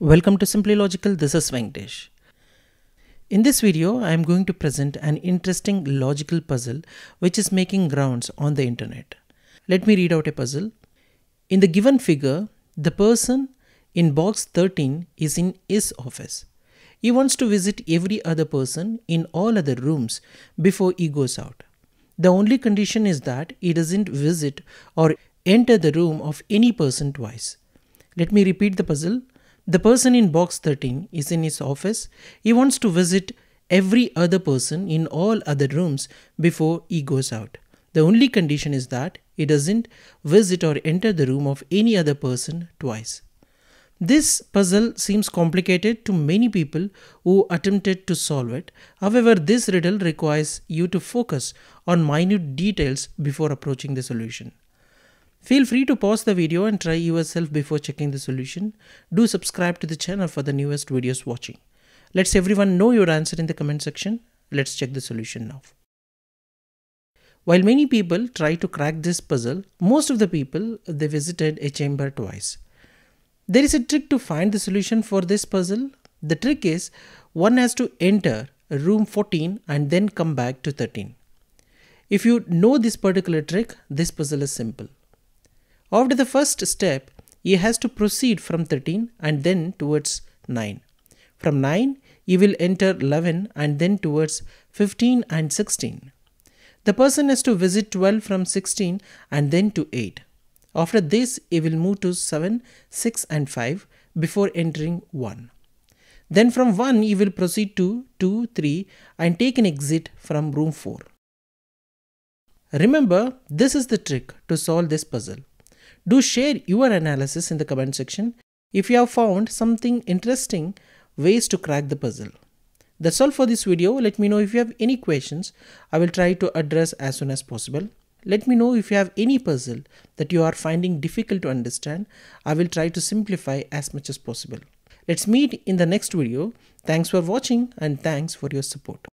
Welcome to Simply Logical, this is Venkatesh. In this video, I am going to present an interesting logical puzzle which is making grounds on the internet. Let me read out a puzzle. In the given figure, the person in box 13 is in his office. He wants to visit every other person in all other rooms before he goes out. The only condition is that he doesn't visit or enter the room of any person twice. Let me repeat the puzzle. The person in box 13 is in his office. He wants to visit every other person in all other rooms before he goes out. The only condition is that he doesn't visit or enter the room of any other person twice. This puzzle seems complicated to many people who attempted to solve it. However, this riddle requires you to focus on minute details before approaching the solution. Feel free to pause the video and try yourself before checking the solution. Do subscribe to the channel for the newest videos watching. Let's everyone know your answer in the comment section. Let's check the solution now. While many people try to crack this puzzle, most of the people they visited a chamber twice. There is a trick to find the solution for this puzzle. The trick is one has to enter room 14 and then come back to 13. If you know this particular trick, this puzzle is simple. After the first step, he has to proceed from 13 and then towards 9. From 9, he will enter 11 and then towards 15 and 16. The person has to visit 12 from 16 and then to 8. After this, he will move to 7, 6 and 5 before entering 1. Then from 1, he will proceed to 2, 3 and take an exit from room 4. Remember, this is the trick to solve this puzzle. Do share your analysis in the comment section if you have found something interesting ways to crack the puzzle. That's all for this video. Let me know if you have any questions. I will try to address as soon as possible. Let me know if you have any puzzle that you are finding difficult to understand. I will try to simplify as much as possible. Let's meet in the next video. Thanks for watching and thanks for your support.